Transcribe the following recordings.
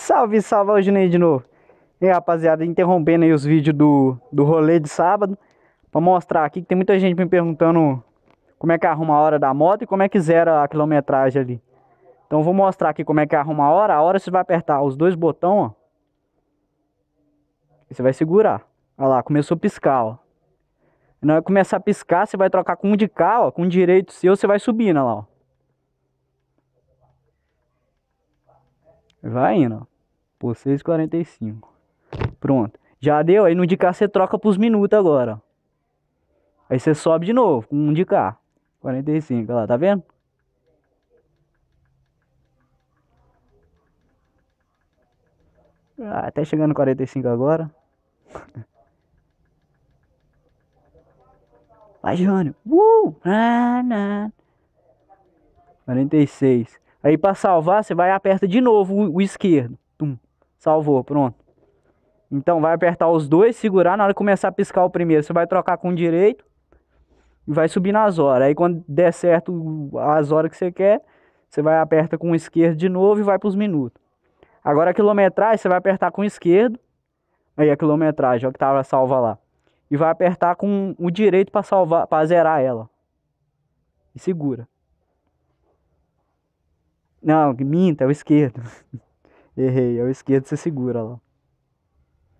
Salve, salve, hoje nem de novo. E aí, rapaziada, interrompendo aí os vídeos do, do rolê de sábado para mostrar aqui que tem muita gente me perguntando como é que arruma a hora da moto e como é que zera a quilometragem ali. Então vou mostrar aqui como é que arruma a hora. A hora você vai apertar os dois botões, ó. E você vai segurar. Olha lá, começou a piscar, ó. Não hora começar a piscar, você vai trocar com um de cá, ó, com direito seu, você vai subindo, olha lá, ó. Vai indo, ó. Por 6,45. Pronto. Já deu? Aí no de cá você troca pros minutos agora, ó. Aí você sobe de novo, com um de cá. 45, olha lá, tá vendo? Ah, até chegando 45 agora. Vai, Jânio. Uh! 46. Ah, Aí para salvar, você vai aperta de novo o, o esquerdo. Tum. Salvou, pronto. Então vai apertar os dois, segurar, na hora que começar a piscar o primeiro, você vai trocar com o direito e vai subir nas horas. Aí quando der certo as horas que você quer, você vai aperta com o esquerdo de novo e vai para os minutos. Agora a quilometragem, você vai apertar com o esquerdo. Aí a quilometragem, ó, que tava salva lá. E vai apertar com o direito para salvar, para zerar ela. E segura. Não, minta, é o esquerdo. Errei, é o esquerdo, você segura lá.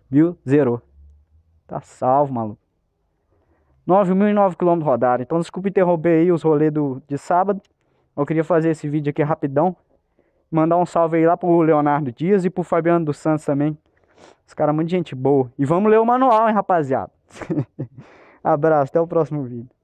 Viu? Zerou. Tá salvo, maluco. 9.009 km rodados. Então, desculpa interromper aí os rolês do, de sábado. Eu queria fazer esse vídeo aqui rapidão. Mandar um salve aí lá pro Leonardo Dias e pro Fabiano dos Santos também. Os caras, muito gente boa. E vamos ler o manual, hein, rapaziada. Abraço, até o próximo vídeo.